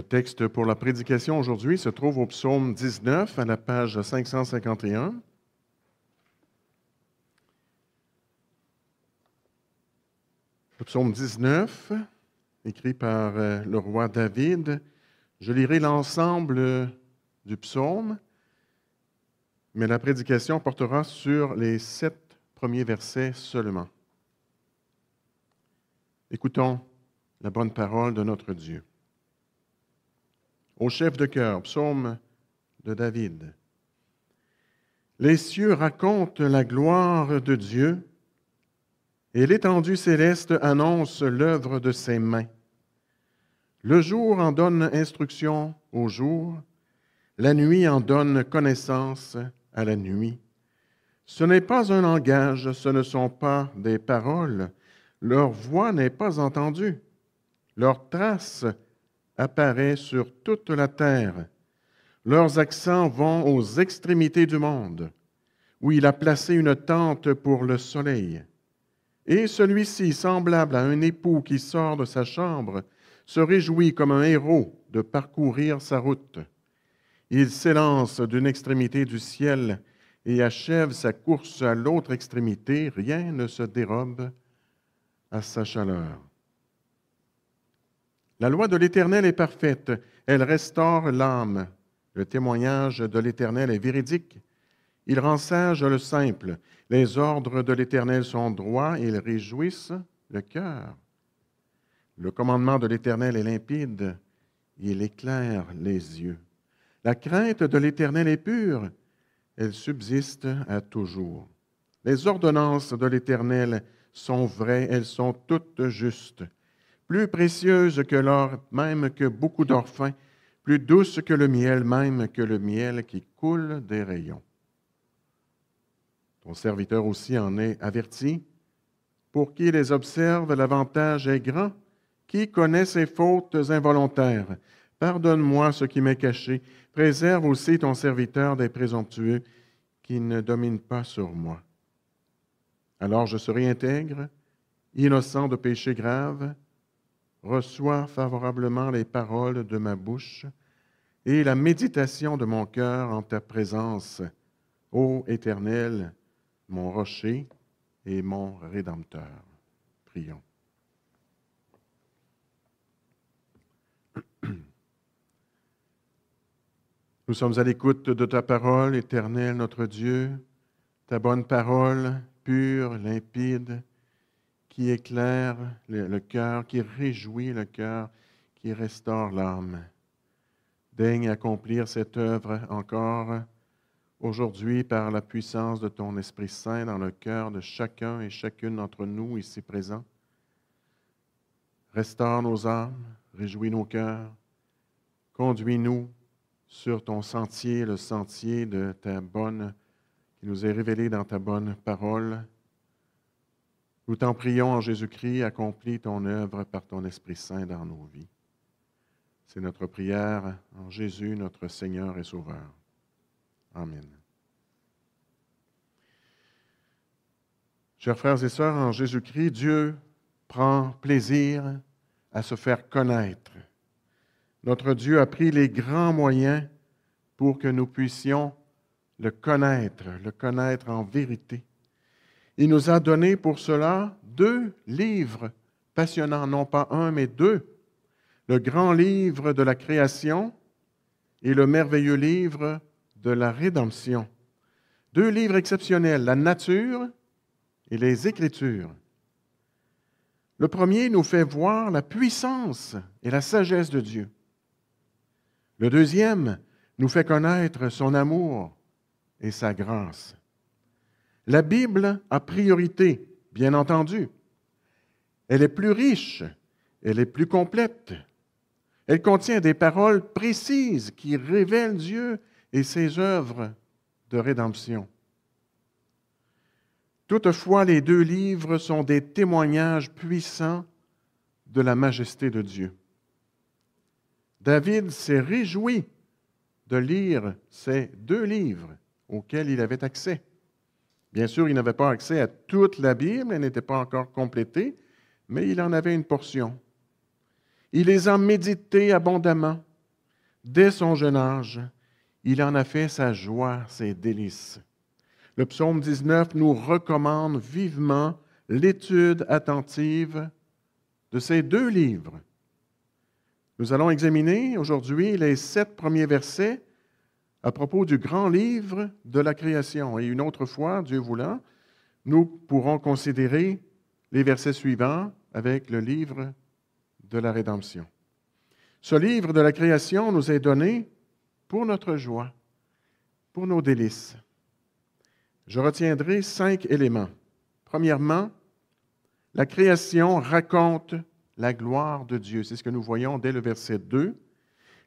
Le texte pour la prédication aujourd'hui se trouve au psaume 19 à la page 551. Le psaume 19, écrit par euh, le roi David. Je lirai l'ensemble du psaume, mais la prédication portera sur les sept premiers versets seulement. Écoutons la bonne parole de notre Dieu au chef de cœur, psaume de David. Les cieux racontent la gloire de Dieu et l'étendue céleste annonce l'œuvre de ses mains. Le jour en donne instruction au jour, la nuit en donne connaissance à la nuit. Ce n'est pas un langage, ce ne sont pas des paroles, leur voix n'est pas entendue, leur trace apparaît sur toute la terre. Leurs accents vont aux extrémités du monde, où il a placé une tente pour le soleil. Et celui-ci, semblable à un époux qui sort de sa chambre, se réjouit comme un héros de parcourir sa route. Il s'élance d'une extrémité du ciel et achève sa course à l'autre extrémité. Rien ne se dérobe à sa chaleur. La loi de l'Éternel est parfaite, elle restaure l'âme. Le témoignage de l'Éternel est véridique, il rend sage le simple. Les ordres de l'Éternel sont droits ils réjouissent le cœur. Le commandement de l'Éternel est limpide, il éclaire les yeux. La crainte de l'Éternel est pure, elle subsiste à toujours. Les ordonnances de l'Éternel sont vraies, elles sont toutes justes plus précieuse que l'or, même que beaucoup d'orphins, plus douce que le miel, même que le miel qui coule des rayons. Ton serviteur aussi en est averti. Pour qui les observe, l'avantage est grand. Qui connaît ses fautes involontaires Pardonne-moi ce qui m'est caché. Préserve aussi ton serviteur des présomptueux qui ne dominent pas sur moi. Alors je serai intègre, innocent de péchés graves reçois favorablement les paroles de ma bouche et la méditation de mon cœur en ta présence, ô Éternel, mon rocher et mon rédempteur. Prions. Nous sommes à l'écoute de ta parole, Éternel notre Dieu, ta bonne parole, pure, limpide, qui éclaire le, cœur, qui réjouit le cœur, qui restaure l'âme. Daigne accomplir cette œuvre encore aujourd'hui par la puissance de ton Esprit Saint dans le cœur de chacun et chacune d'entre nous ici présents. Restaure nos âmes, réjouis nos cœurs, conduis-nous sur ton sentier, le sentier de ta bonne, qui nous est révélé dans ta bonne parole. Nous t'en prions en Jésus-Christ, accomplis ton œuvre par ton Esprit Saint dans nos vies. C'est notre prière en Jésus, notre Seigneur et Sauveur. Amen. Chers frères et sœurs, en Jésus-Christ, Dieu prend plaisir à se faire connaître. Notre Dieu a pris les grands moyens pour que nous puissions le connaître, le connaître en vérité. Il nous a donné pour cela deux livres passionnants, non pas un, mais deux. Le grand livre de la création et le merveilleux livre de la rédemption. Deux livres exceptionnels, la nature et les écritures. Le premier nous fait voir la puissance et la sagesse de Dieu. Le deuxième nous fait connaître son amour et sa grâce. La Bible a priorité, bien entendu. Elle est plus riche, elle est plus complète. Elle contient des paroles précises qui révèlent Dieu et ses œuvres de rédemption. Toutefois, les deux livres sont des témoignages puissants de la majesté de Dieu. David s'est réjoui de lire ces deux livres auxquels il avait accès. Bien sûr, il n'avait pas accès à toute la Bible, elle n'était pas encore complétée, mais il en avait une portion. Il les a médités abondamment. Dès son jeune âge, il en a fait sa joie, ses délices. Le psaume 19 nous recommande vivement l'étude attentive de ces deux livres. Nous allons examiner aujourd'hui les sept premiers versets à propos du grand livre de la création. Et une autre fois, Dieu voulant, nous pourrons considérer les versets suivants avec le livre de la rédemption. Ce livre de la création nous est donné pour notre joie, pour nos délices. Je retiendrai cinq éléments. Premièrement, la création raconte la gloire de Dieu. C'est ce que nous voyons dès le verset 2.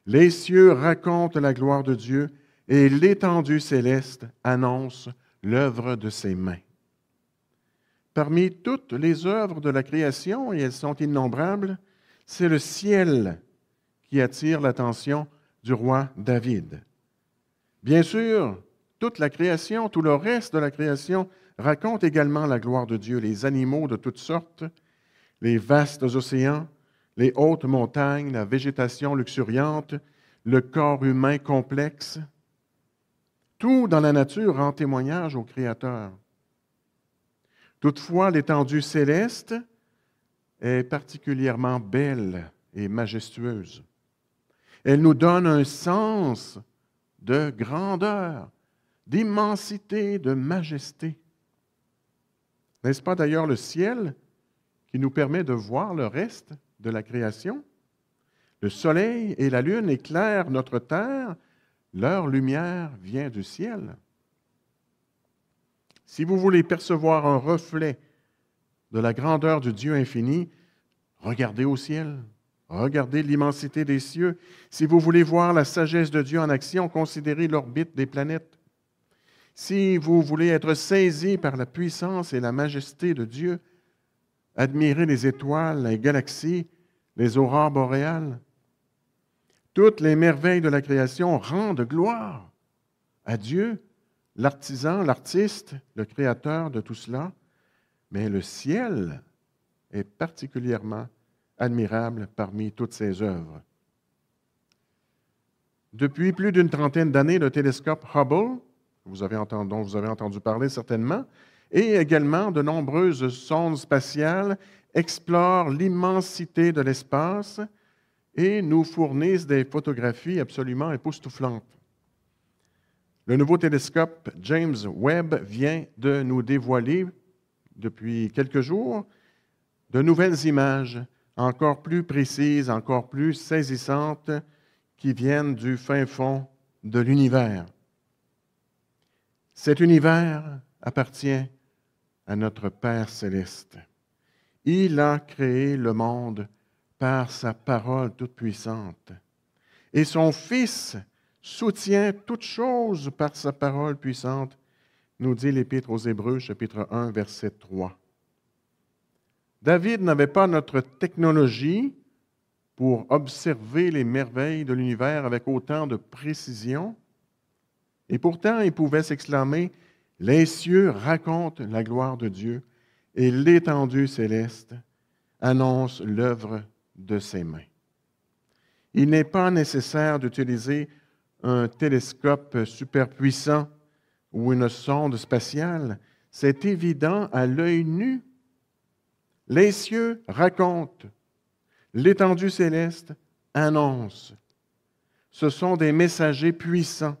Les cieux racontent la gloire de Dieu et l'étendue céleste annonce l'œuvre de ses mains. Parmi toutes les œuvres de la création, et elles sont innombrables, c'est le ciel qui attire l'attention du roi David. Bien sûr, toute la création, tout le reste de la création raconte également la gloire de Dieu, les animaux de toutes sortes, les vastes océans, les hautes montagnes, la végétation luxuriante, le corps humain complexe, tout dans la nature rend témoignage au Créateur. Toutefois, l'étendue céleste est particulièrement belle et majestueuse. Elle nous donne un sens de grandeur, d'immensité, de majesté. N'est-ce pas d'ailleurs le ciel qui nous permet de voir le reste de la création? Le soleil et la lune éclairent notre terre leur lumière vient du ciel. Si vous voulez percevoir un reflet de la grandeur du Dieu infini, regardez au ciel, regardez l'immensité des cieux. Si vous voulez voir la sagesse de Dieu en action, considérez l'orbite des planètes. Si vous voulez être saisi par la puissance et la majesté de Dieu, admirez les étoiles, les galaxies, les aurores boréales. Toutes les merveilles de la création rendent gloire à Dieu, l'artisan, l'artiste, le créateur de tout cela. Mais le ciel est particulièrement admirable parmi toutes ses œuvres. Depuis plus d'une trentaine d'années, le télescope Hubble, vous avez entendu, dont vous avez entendu parler certainement, et également de nombreuses sondes spatiales explorent l'immensité de l'espace et nous fournissent des photographies absolument époustouflantes. Le nouveau télescope James Webb vient de nous dévoiler, depuis quelques jours, de nouvelles images encore plus précises, encore plus saisissantes, qui viennent du fin fond de l'univers. Cet univers appartient à notre Père céleste. Il a créé le monde par sa parole toute puissante. Et son Fils soutient toute chose par sa parole puissante, nous dit l'Épître aux Hébreux, chapitre 1, verset 3. David n'avait pas notre technologie pour observer les merveilles de l'univers avec autant de précision, et pourtant il pouvait s'exclamer, Les cieux racontent la gloire de Dieu, et l'étendue céleste annonce l'œuvre de ses mains. Il n'est pas nécessaire d'utiliser un télescope superpuissant ou une sonde spatiale. C'est évident à l'œil nu. Les cieux racontent, l'étendue céleste annonce. Ce sont des messagers puissants.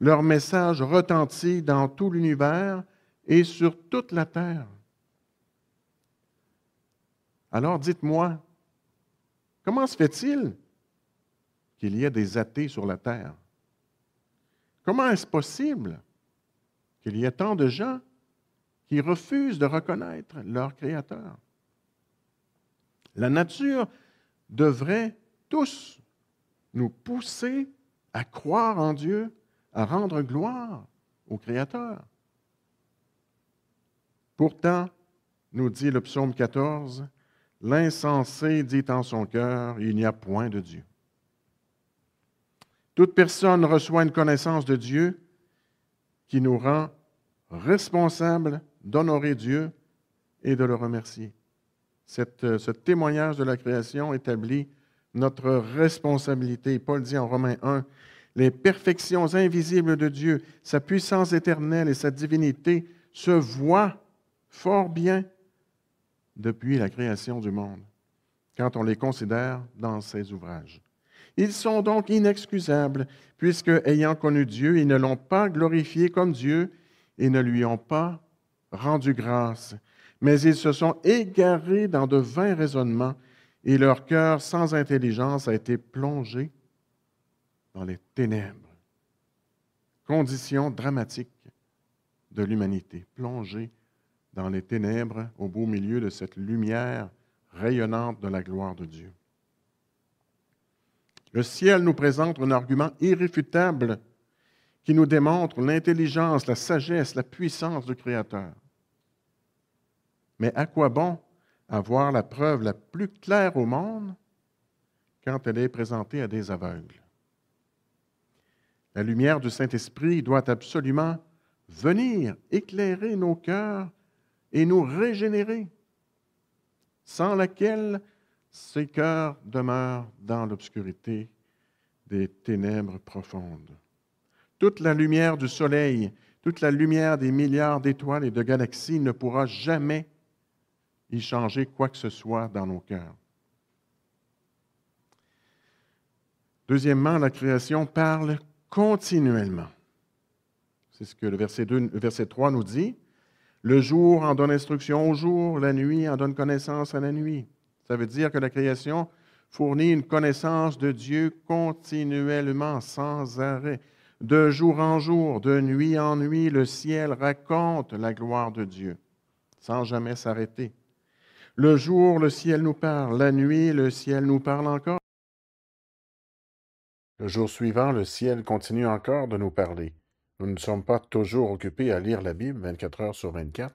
Leur message retentit dans tout l'univers et sur toute la terre. Alors dites-moi, Comment se fait-il qu'il y ait des athées sur la terre? Comment est-ce possible qu'il y ait tant de gens qui refusent de reconnaître leur Créateur? La nature devrait tous nous pousser à croire en Dieu, à rendre gloire au Créateur. Pourtant, nous dit le psaume 14, L'insensé dit en son cœur, il n'y a point de Dieu. Toute personne reçoit une connaissance de Dieu qui nous rend responsables d'honorer Dieu et de le remercier. Euh, ce témoignage de la création établit notre responsabilité. Paul dit en Romains 1, les perfections invisibles de Dieu, sa puissance éternelle et sa divinité se voient fort bien depuis la création du monde, quand on les considère dans ses ouvrages. Ils sont donc inexcusables, puisque, ayant connu Dieu, ils ne l'ont pas glorifié comme Dieu et ne lui ont pas rendu grâce. Mais ils se sont égarés dans de vains raisonnements et leur cœur sans intelligence a été plongé dans les ténèbres. Condition dramatique de l'humanité, plongée dans les ténèbres au beau milieu de cette lumière rayonnante de la gloire de Dieu. Le ciel nous présente un argument irréfutable qui nous démontre l'intelligence, la sagesse, la puissance du Créateur. Mais à quoi bon avoir la preuve la plus claire au monde quand elle est présentée à des aveugles? La lumière du Saint-Esprit doit absolument venir éclairer nos cœurs et nous régénérer, sans laquelle ces cœurs demeurent dans l'obscurité des ténèbres profondes. Toute la lumière du soleil, toute la lumière des milliards d'étoiles et de galaxies ne pourra jamais y changer quoi que ce soit dans nos cœurs. Deuxièmement, la création parle continuellement. C'est ce que le verset, verset 3 nous dit. Le jour en donne instruction au jour, la nuit en donne connaissance à la nuit. Ça veut dire que la création fournit une connaissance de Dieu continuellement, sans arrêt. De jour en jour, de nuit en nuit, le ciel raconte la gloire de Dieu, sans jamais s'arrêter. Le jour, le ciel nous parle, la nuit, le ciel nous parle encore. Le jour suivant, le ciel continue encore de nous parler. Nous ne sommes pas toujours occupés à lire la Bible 24 heures sur 24.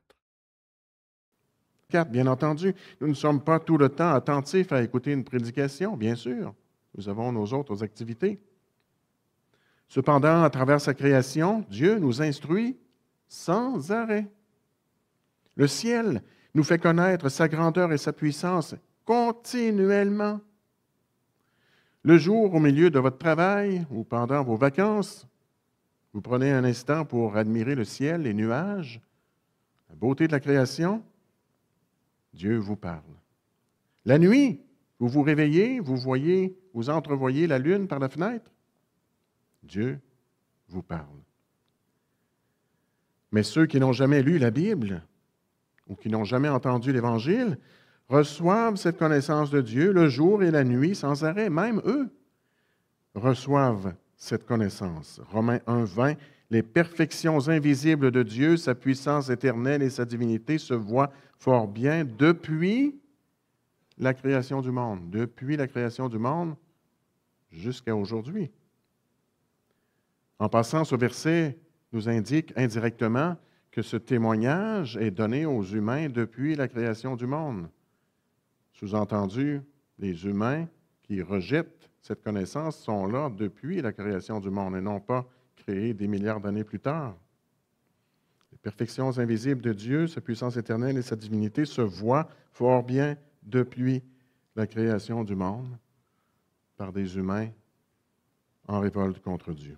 Bien entendu, nous ne sommes pas tout le temps attentifs à écouter une prédication, bien sûr. Nous avons nos autres activités. Cependant, à travers sa création, Dieu nous instruit sans arrêt. Le ciel nous fait connaître sa grandeur et sa puissance continuellement. Le jour au milieu de votre travail ou pendant vos vacances, vous prenez un instant pour admirer le ciel, les nuages, la beauté de la création. Dieu vous parle. La nuit, vous vous réveillez, vous voyez, vous entrevoyez la lune par la fenêtre. Dieu vous parle. Mais ceux qui n'ont jamais lu la Bible ou qui n'ont jamais entendu l'Évangile reçoivent cette connaissance de Dieu le jour et la nuit sans arrêt. Même eux reçoivent cette connaissance. Romains 1, 20, les perfections invisibles de Dieu, sa puissance éternelle et sa divinité se voient fort bien depuis la création du monde, depuis la création du monde jusqu'à aujourd'hui. En passant, ce verset nous indique indirectement que ce témoignage est donné aux humains depuis la création du monde. Sous-entendu, les humains qui rejettent cette connaissance sont là depuis la création du monde et non pas créées des milliards d'années plus tard. Les perfections invisibles de Dieu, sa puissance éternelle et sa divinité se voient fort bien depuis la création du monde par des humains en révolte contre Dieu.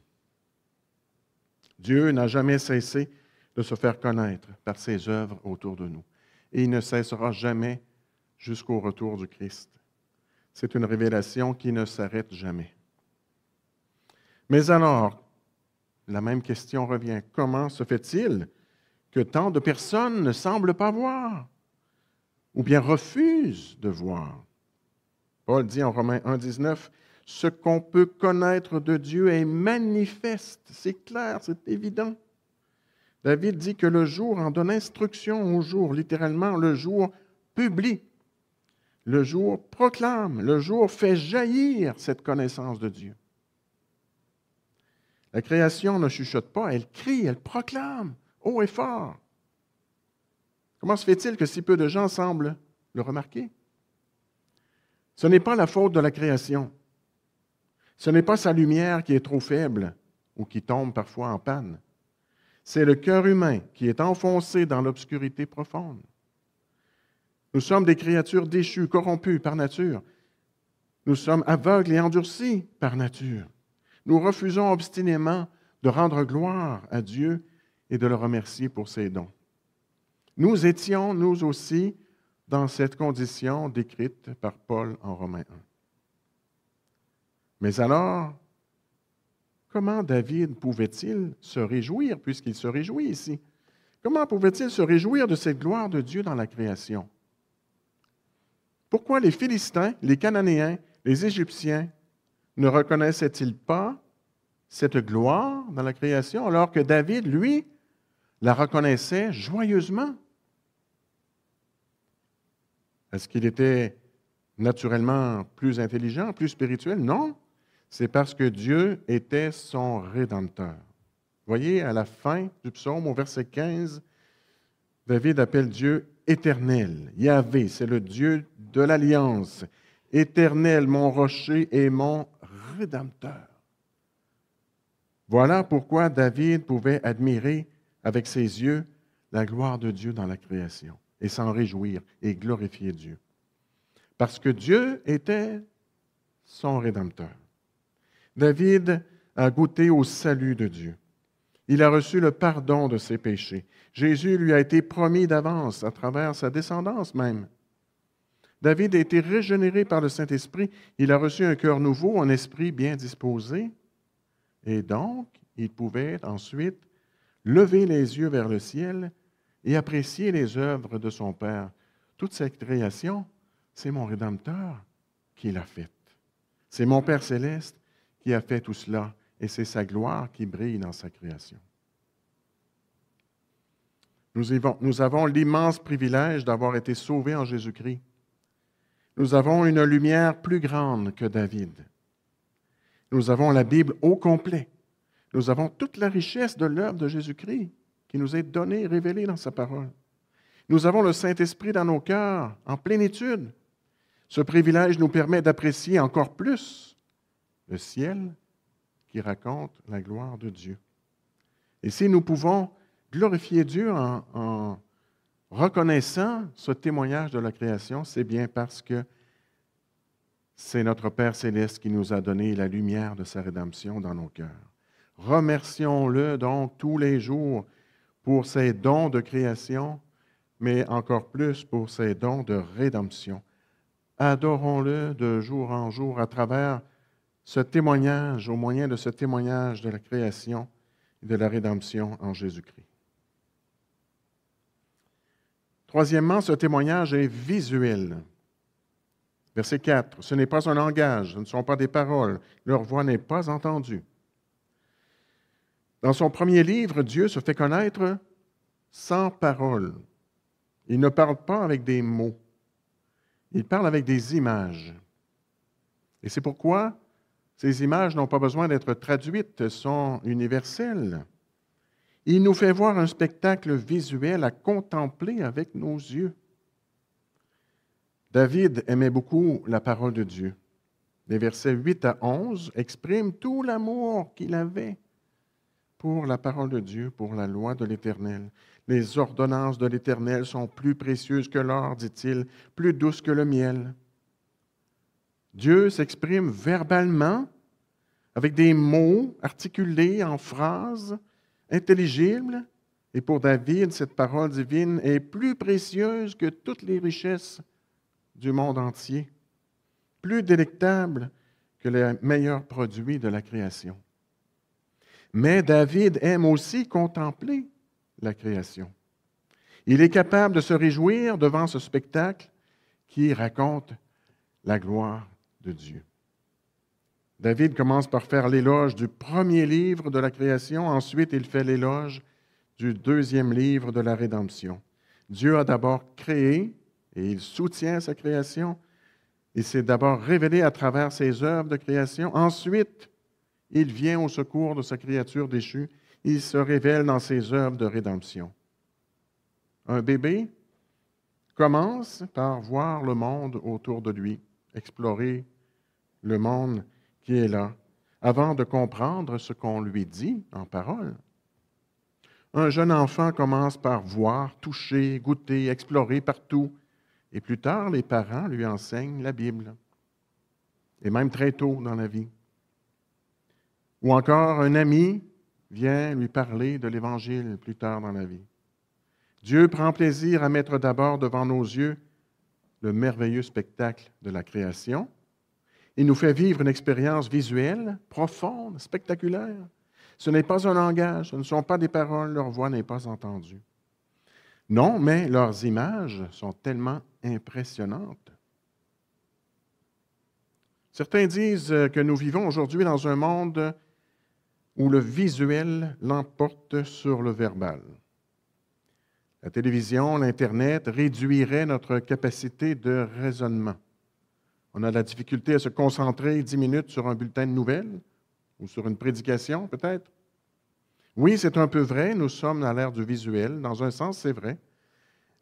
Dieu n'a jamais cessé de se faire connaître par ses œuvres autour de nous et il ne cessera jamais jusqu'au retour du Christ. C'est une révélation qui ne s'arrête jamais. Mais alors, la même question revient. Comment se fait-il que tant de personnes ne semblent pas voir ou bien refusent de voir? Paul dit en Romains 1,19, « Ce qu'on peut connaître de Dieu est manifeste, c'est clair, c'est évident. David dit que le jour en donne instruction au jour, littéralement le jour publie le jour proclame, le jour fait jaillir cette connaissance de Dieu. La création ne chuchote pas, elle crie, elle proclame haut et fort. Comment se fait-il que si peu de gens semblent le remarquer? Ce n'est pas la faute de la création. Ce n'est pas sa lumière qui est trop faible ou qui tombe parfois en panne. C'est le cœur humain qui est enfoncé dans l'obscurité profonde. Nous sommes des créatures déchues, corrompues par nature. Nous sommes aveugles et endurcis par nature. Nous refusons obstinément de rendre gloire à Dieu et de le remercier pour ses dons. Nous étions, nous aussi, dans cette condition décrite par Paul en Romains 1. Mais alors, comment David pouvait-il se réjouir, puisqu'il se réjouit ici? Comment pouvait-il se réjouir de cette gloire de Dieu dans la création? Pourquoi les Philistins, les Cananéens, les Égyptiens ne reconnaissaient-ils pas cette gloire dans la création alors que David, lui, la reconnaissait joyeusement? Est-ce qu'il était naturellement plus intelligent, plus spirituel? Non, c'est parce que Dieu était son rédempteur. Voyez à la fin du psaume, au verset 15, David appelle Dieu éternel. Yahvé, c'est le Dieu de l'alliance. Éternel, mon rocher et mon rédempteur. Voilà pourquoi David pouvait admirer avec ses yeux la gloire de Dieu dans la création et s'en réjouir et glorifier Dieu. Parce que Dieu était son rédempteur. David a goûté au salut de Dieu. Il a reçu le pardon de ses péchés. Jésus lui a été promis d'avance à travers sa descendance même. David a été régénéré par le Saint-Esprit. Il a reçu un cœur nouveau, un esprit bien disposé. Et donc, il pouvait ensuite lever les yeux vers le ciel et apprécier les œuvres de son Père. Toute cette création, c'est mon Rédempteur qui l'a faite. C'est mon Père céleste qui a fait tout cela et c'est sa gloire qui brille dans sa création. Nous, avons, nous avons l'immense privilège d'avoir été sauvés en Jésus-Christ. Nous avons une lumière plus grande que David. Nous avons la Bible au complet. Nous avons toute la richesse de l'œuvre de Jésus-Christ qui nous est donnée et révélée dans sa parole. Nous avons le Saint-Esprit dans nos cœurs en plénitude. Ce privilège nous permet d'apprécier encore plus le ciel qui raconte la gloire de Dieu. Et si nous pouvons glorifier Dieu en, en reconnaissant ce témoignage de la création, c'est bien parce que c'est notre Père céleste qui nous a donné la lumière de sa rédemption dans nos cœurs. Remercions-le donc tous les jours pour ses dons de création, mais encore plus pour ses dons de rédemption. Adorons-le de jour en jour à travers ce témoignage, au moyen de ce témoignage de la création et de la rédemption en Jésus-Christ. Troisièmement, ce témoignage est visuel. Verset 4, ce n'est pas un langage, ce ne sont pas des paroles, leur voix n'est pas entendue. Dans son premier livre, Dieu se fait connaître sans parole. Il ne parle pas avec des mots, il parle avec des images. Et c'est pourquoi ces images n'ont pas besoin d'être traduites, sont universelles. Il nous fait voir un spectacle visuel à contempler avec nos yeux. David aimait beaucoup la parole de Dieu. Les versets 8 à 11 expriment tout l'amour qu'il avait pour la parole de Dieu, pour la loi de l'Éternel. Les ordonnances de l'Éternel sont plus précieuses que l'or, dit-il, plus douces que le miel. Dieu s'exprime verbalement, avec des mots articulés en phrases intelligibles. Et pour David, cette parole divine est plus précieuse que toutes les richesses du monde entier, plus délectable que les meilleurs produits de la création. Mais David aime aussi contempler la création. Il est capable de se réjouir devant ce spectacle qui raconte la gloire Dieu. David commence par faire l'éloge du premier livre de la création, ensuite il fait l'éloge du deuxième livre de la rédemption. Dieu a d'abord créé et il soutient sa création. Il s'est d'abord révélé à travers ses œuvres de création. Ensuite, il vient au secours de sa créature déchue. Il se révèle dans ses œuvres de rédemption. Un bébé commence par voir le monde autour de lui, explorer le monde qui est là, avant de comprendre ce qu'on lui dit en parole. Un jeune enfant commence par voir, toucher, goûter, explorer partout, et plus tard, les parents lui enseignent la Bible, et même très tôt dans la vie. Ou encore, un ami vient lui parler de l'Évangile plus tard dans la vie. Dieu prend plaisir à mettre d'abord devant nos yeux le merveilleux spectacle de la création, il nous fait vivre une expérience visuelle, profonde, spectaculaire. Ce n'est pas un langage, ce ne sont pas des paroles, leur voix n'est pas entendue. Non, mais leurs images sont tellement impressionnantes. Certains disent que nous vivons aujourd'hui dans un monde où le visuel l'emporte sur le verbal. La télévision, l'Internet réduiraient notre capacité de raisonnement. On a de la difficulté à se concentrer dix minutes sur un bulletin de nouvelles ou sur une prédication, peut-être. Oui, c'est un peu vrai, nous sommes à l'ère du visuel, dans un sens, c'est vrai.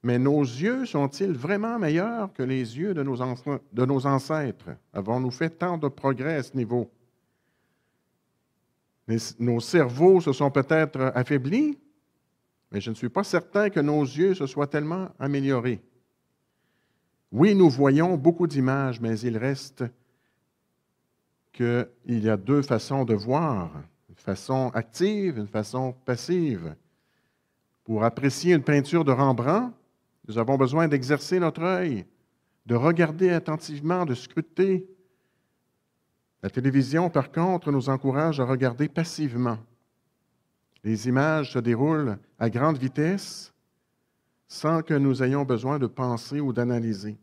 Mais nos yeux sont-ils vraiment meilleurs que les yeux de nos, de nos ancêtres? Avons-nous fait tant de progrès à ce niveau? Nos cerveaux se sont peut-être affaiblis, mais je ne suis pas certain que nos yeux se soient tellement améliorés. Oui, nous voyons beaucoup d'images, mais il reste qu'il y a deux façons de voir, une façon active, une façon passive. Pour apprécier une peinture de Rembrandt, nous avons besoin d'exercer notre œil, de regarder attentivement, de scruter. La télévision, par contre, nous encourage à regarder passivement. Les images se déroulent à grande vitesse sans que nous ayons besoin de penser ou d'analyser.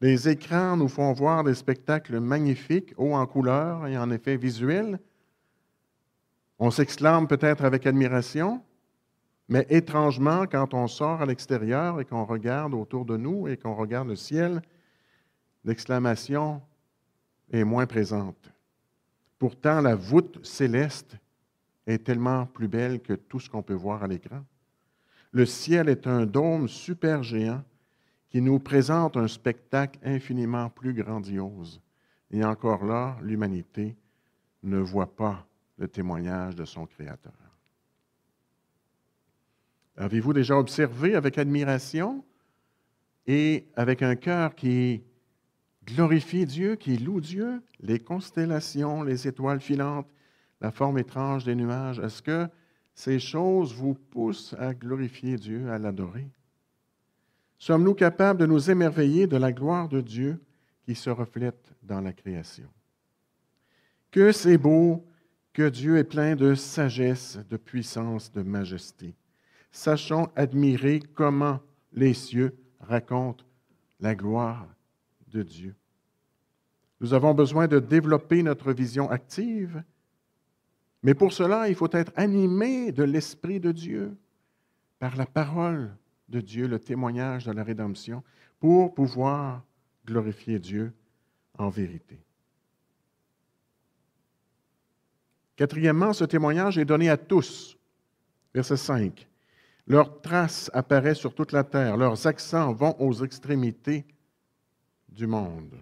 Les écrans nous font voir des spectacles magnifiques, hauts en couleurs et en effet visuels. On s'exclame peut-être avec admiration, mais étrangement, quand on sort à l'extérieur et qu'on regarde autour de nous et qu'on regarde le ciel, l'exclamation est moins présente. Pourtant, la voûte céleste est tellement plus belle que tout ce qu'on peut voir à l'écran. Le ciel est un dôme super géant qui nous présente un spectacle infiniment plus grandiose. Et encore là, l'humanité ne voit pas le témoignage de son Créateur. Avez-vous déjà observé avec admiration et avec un cœur qui glorifie Dieu, qui loue Dieu, les constellations, les étoiles filantes, la forme étrange des nuages? Est-ce que ces choses vous poussent à glorifier Dieu, à l'adorer. Sommes-nous capables de nous émerveiller de la gloire de Dieu qui se reflète dans la création? Que c'est beau que Dieu est plein de sagesse, de puissance, de majesté. Sachons admirer comment les cieux racontent la gloire de Dieu. Nous avons besoin de développer notre vision active mais pour cela, il faut être animé de l'Esprit de Dieu, par la parole de Dieu, le témoignage de la rédemption, pour pouvoir glorifier Dieu en vérité. Quatrièmement, ce témoignage est donné à tous. Verset 5. Leur trace apparaît sur toute la terre, leurs accents vont aux extrémités du monde.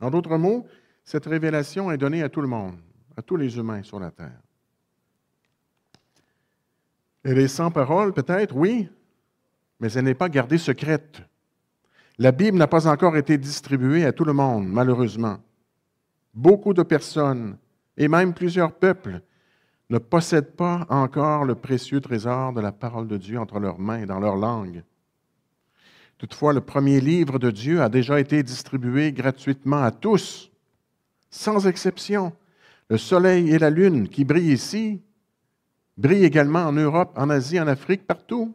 En d'autres mots, cette révélation est donnée à tout le monde, à tous les humains sur la terre. Elle est sans parole, peut-être, oui, mais elle n'est pas gardée secrète. La Bible n'a pas encore été distribuée à tout le monde, malheureusement. Beaucoup de personnes, et même plusieurs peuples, ne possèdent pas encore le précieux trésor de la parole de Dieu entre leurs mains, et dans leur langue. Toutefois, le premier livre de Dieu a déjà été distribué gratuitement à tous, sans exception, le soleil et la lune qui brillent ici brillent également en Europe, en Asie, en Afrique, partout.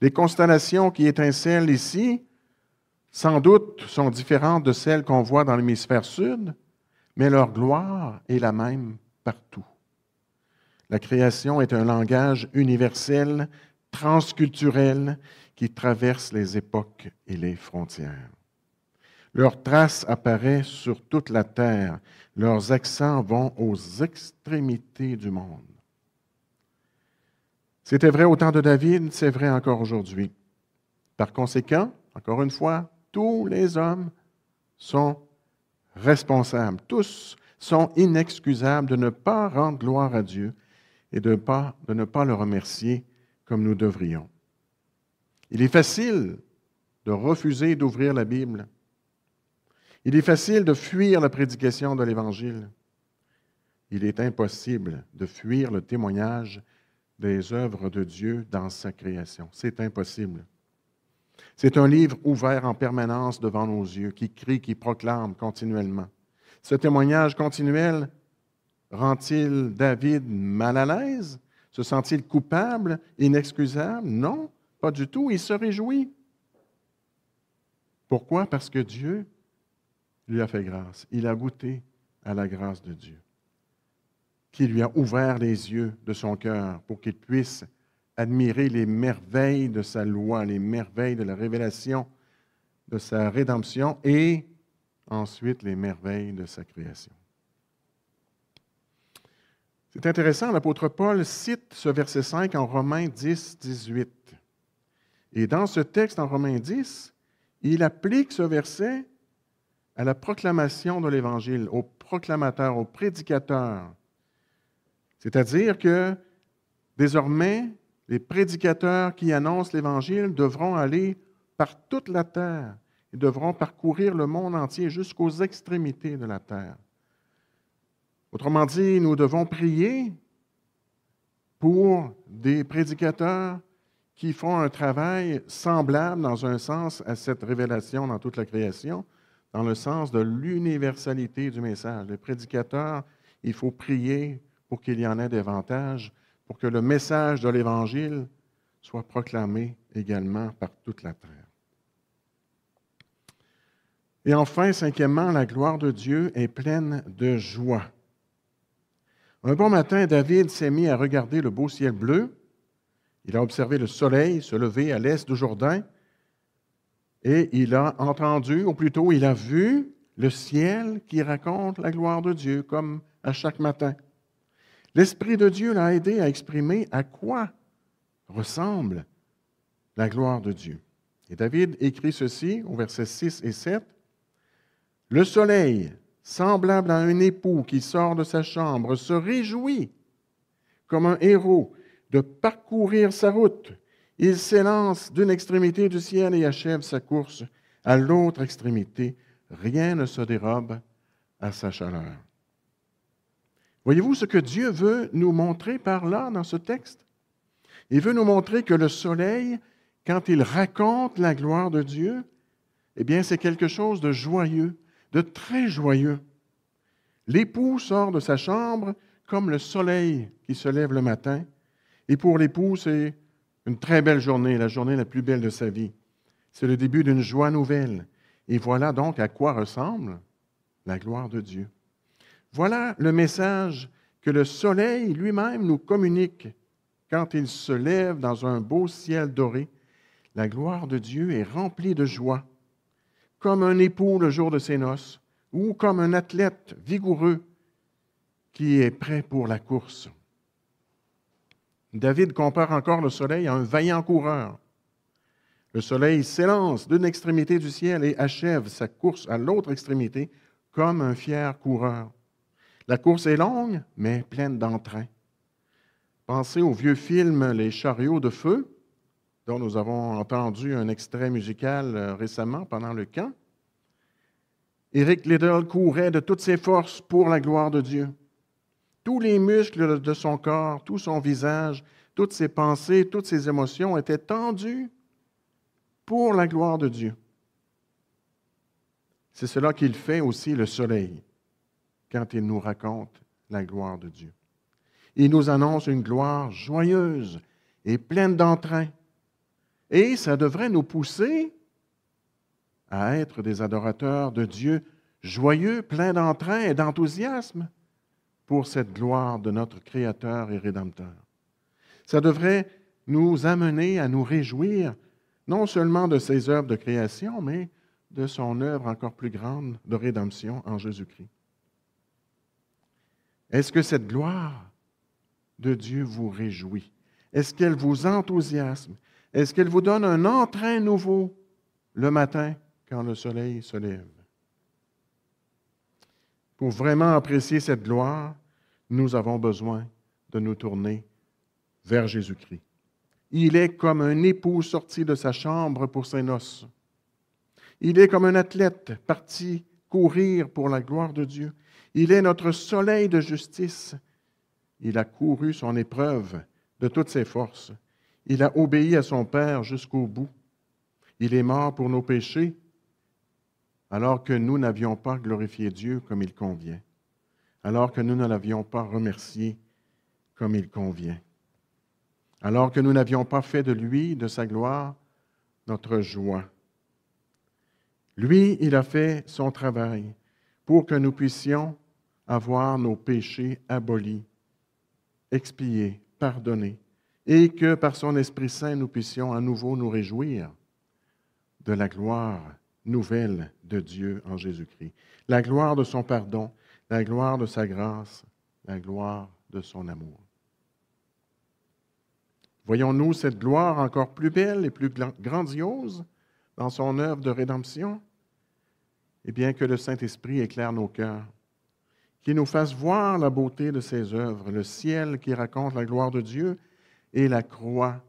Les constellations qui étincellent ici, sans doute, sont différentes de celles qu'on voit dans l'hémisphère sud, mais leur gloire est la même partout. La création est un langage universel, transculturel, qui traverse les époques et les frontières. Leur trace apparaît sur toute la terre leurs accents vont aux extrémités du monde. C'était vrai au temps de David, c'est vrai encore aujourd'hui. Par conséquent, encore une fois, tous les hommes sont responsables, tous sont inexcusables de ne pas rendre gloire à Dieu et de, de ne pas le remercier comme nous devrions. Il est facile de refuser d'ouvrir la Bible il est facile de fuir la prédication de l'Évangile. Il est impossible de fuir le témoignage des œuvres de Dieu dans sa création. C'est impossible. C'est un livre ouvert en permanence devant nos yeux, qui crie, qui proclame continuellement. Ce témoignage continuel rend-il David mal à l'aise? Se sent-il coupable, inexcusable? Non, pas du tout. Il se réjouit. Pourquoi? Parce que Dieu lui a fait grâce. Il a goûté à la grâce de Dieu, qui lui a ouvert les yeux de son cœur pour qu'il puisse admirer les merveilles de sa loi, les merveilles de la révélation de sa rédemption et ensuite les merveilles de sa création. C'est intéressant, l'apôtre Paul cite ce verset 5 en Romains 10, 18. Et dans ce texte en Romains 10, il applique ce verset à la proclamation de l'Évangile, au proclamateur, au prédicateur. C'est-à-dire que désormais, les prédicateurs qui annoncent l'Évangile devront aller par toute la terre. et devront parcourir le monde entier jusqu'aux extrémités de la terre. Autrement dit, nous devons prier pour des prédicateurs qui font un travail semblable dans un sens à cette révélation dans toute la création, dans le sens de l'universalité du message. Le prédicateur, il faut prier pour qu'il y en ait davantage, pour que le message de l'Évangile soit proclamé également par toute la terre. Et enfin, cinquièmement, la gloire de Dieu est pleine de joie. Un bon matin, David s'est mis à regarder le beau ciel bleu. Il a observé le soleil se lever à l'est du Jourdain et il a entendu, ou plutôt il a vu le ciel qui raconte la gloire de Dieu, comme à chaque matin. L'Esprit de Dieu l'a aidé à exprimer à quoi ressemble la gloire de Dieu. Et David écrit ceci au verset 6 et 7. Le soleil, semblable à un époux qui sort de sa chambre, se réjouit comme un héros de parcourir sa route il s'élance d'une extrémité du ciel et achève sa course à l'autre extrémité. Rien ne se dérobe à sa chaleur. Voyez-vous ce que Dieu veut nous montrer par là dans ce texte? Il veut nous montrer que le soleil, quand il raconte la gloire de Dieu, eh bien, c'est quelque chose de joyeux, de très joyeux. L'époux sort de sa chambre comme le soleil qui se lève le matin, et pour l'époux, c'est une très belle journée, la journée la plus belle de sa vie. C'est le début d'une joie nouvelle. Et voilà donc à quoi ressemble la gloire de Dieu. Voilà le message que le soleil lui-même nous communique quand il se lève dans un beau ciel doré. La gloire de Dieu est remplie de joie, comme un époux le jour de ses noces, ou comme un athlète vigoureux qui est prêt pour la course. David compare encore le soleil à un vaillant coureur. Le soleil s'élance d'une extrémité du ciel et achève sa course à l'autre extrémité comme un fier coureur. La course est longue, mais pleine d'entrain. Pensez au vieux film Les chariots de feu, dont nous avons entendu un extrait musical euh, récemment pendant le camp. Eric Liddell courait de toutes ses forces pour la gloire de Dieu. Tous les muscles de son corps, tout son visage, toutes ses pensées, toutes ses émotions étaient tendues pour la gloire de Dieu. C'est cela qu'il fait aussi le soleil quand il nous raconte la gloire de Dieu. Il nous annonce une gloire joyeuse et pleine d'entrain. Et ça devrait nous pousser à être des adorateurs de Dieu joyeux, pleins d'entrain et d'enthousiasme pour cette gloire de notre Créateur et Rédempteur. Ça devrait nous amener à nous réjouir non seulement de ses œuvres de création, mais de son œuvre encore plus grande de rédemption en Jésus-Christ. Est-ce que cette gloire de Dieu vous réjouit? Est-ce qu'elle vous enthousiasme? Est-ce qu'elle vous donne un entrain nouveau le matin quand le soleil se lève? Pour vraiment apprécier cette gloire, nous avons besoin de nous tourner vers Jésus-Christ. Il est comme un époux sorti de sa chambre pour ses noces. Il est comme un athlète parti courir pour la gloire de Dieu. Il est notre soleil de justice. Il a couru son épreuve de toutes ses forces. Il a obéi à son Père jusqu'au bout. Il est mort pour nos péchés alors que nous n'avions pas glorifié Dieu comme il convient alors que nous ne l'avions pas remercié comme il convient, alors que nous n'avions pas fait de lui, de sa gloire, notre joie. Lui, il a fait son travail pour que nous puissions avoir nos péchés abolis, expiés, pardonnés, et que par son Esprit Saint, nous puissions à nouveau nous réjouir de la gloire nouvelle de Dieu en Jésus-Christ, la gloire de son pardon, la gloire de sa grâce, la gloire de son amour. Voyons-nous cette gloire encore plus belle et plus grandiose dans son œuvre de rédemption? Eh bien, que le Saint-Esprit éclaire nos cœurs, qu'il nous fasse voir la beauté de ses œuvres, le ciel qui raconte la gloire de Dieu et la croix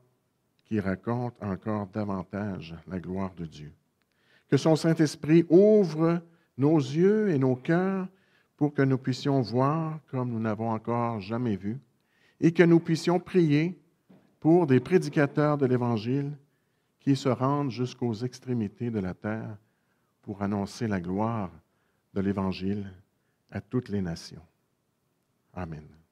qui raconte encore davantage la gloire de Dieu. Que son Saint-Esprit ouvre nos yeux et nos cœurs pour que nous puissions voir comme nous n'avons encore jamais vu et que nous puissions prier pour des prédicateurs de l'Évangile qui se rendent jusqu'aux extrémités de la terre pour annoncer la gloire de l'Évangile à toutes les nations. Amen.